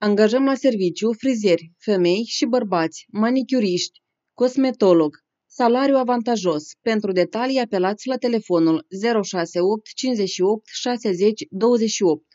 Angajăm la serviciu frizeri, femei și bărbați, manicuriști, cosmetolog. Salariu avantajos. Pentru detalii apelați la telefonul 068 58 60 28.